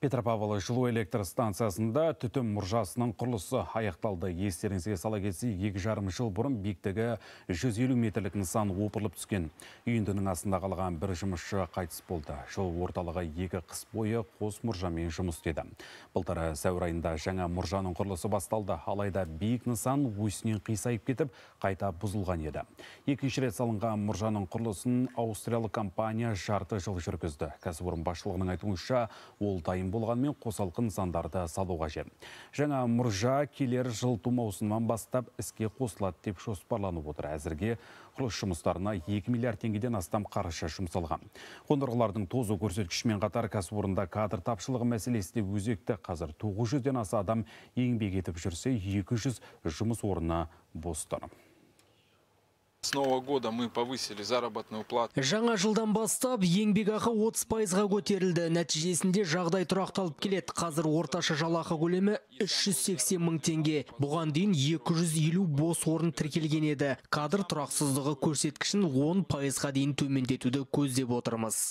петропавл жылу электр станциясында түтін мұржасының құрылысы аяқталды естеріңізге сала кетсек екі жарым жыл бұрын биіктігі 150 метрлік нысан опырлып түскен үйіндінің асында қалған бір жұмысшы қайтыс болды жылу орталығы екі қыс бойы қос мұржамен жұмыс деді былтыр сәуір айында жаңа мұржаның құрылысы басталды алайда биік нысан өсінен қисайып кетіп қайта бұзылған еді екінші рет салынған мұржаның құрылысын аустриялық компания жарты жыл жүргізді кәсіпорын басшылығының айтуынша ол дайын дайын болғанмен қосалқы нысандарды салу қажет жаңа мұржа келер жылыту маусымынан бастап іске қосылады деп жоспарланып отыр әзірге құрылыс жұмыстарына 2 миллиард теңгеден астам қаржы жұмсалған қондырғылардың тозу көрсеткішімен қатар кәсіпорында кадр тапшылығы мәселесі де өзекті қазір 900-ден аса адам еңбек етіп жүрсе 200 жұмыс орны бос тұр Жаңа жылдан бастап еңбекақы 30 пайызға көтерілді. Нәтижесінде жағдай тұрақталып келеді. Қазір орташа жалақы көлемі 380 мың теңге. Бұған дейін 250 бос орын тіркелген еді. Кадр тұрақсыздығы көрсеткішін 10 пайызға дейін төмендетуді көздеп отырмыз.